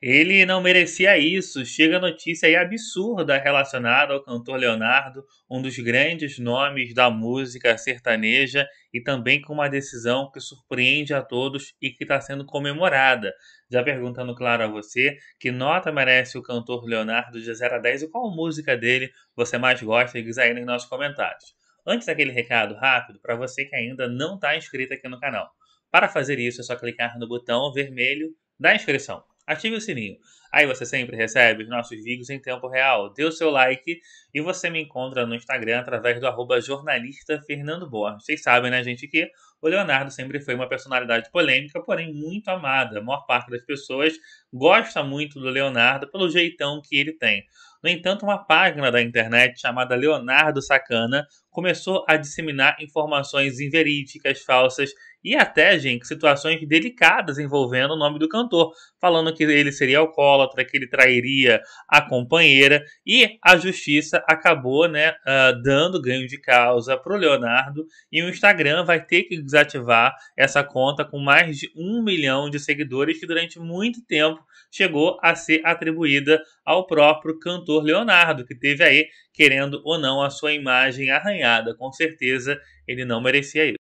Ele não merecia isso. Chega notícia aí absurda relacionada ao cantor Leonardo, um dos grandes nomes da música sertaneja e também com uma decisão que surpreende a todos e que está sendo comemorada. Já perguntando, claro, a você, que nota merece o cantor Leonardo de 0 a 10 e qual música dele você mais gosta? Diz aí nos nossos comentários. Antes daquele recado rápido, para você que ainda não está inscrito aqui no canal. Para fazer isso, é só clicar no botão vermelho da inscrição ative o sininho. Aí você sempre recebe os nossos vídeos em tempo real. Dê o seu like e você me encontra no Instagram através do arroba jornalista Fernando Vocês sabem, né, gente, que o Leonardo sempre foi uma personalidade polêmica, porém muito amada. A maior parte das pessoas gosta muito do Leonardo pelo jeitão que ele tem. No entanto, uma página da internet chamada Leonardo Sacana começou a disseminar informações inverídicas, falsas e até, gente, situações delicadas envolvendo o nome do cantor, falando que ele seria alcoólatra, que ele trairia a companheira, e a justiça acabou né, uh, dando ganho de causa para o Leonardo, e o Instagram vai ter que desativar essa conta com mais de um milhão de seguidores, que durante muito tempo chegou a ser atribuída ao próprio cantor Leonardo, que teve aí, querendo ou não, a sua imagem arranhada com certeza ele não merecia isso.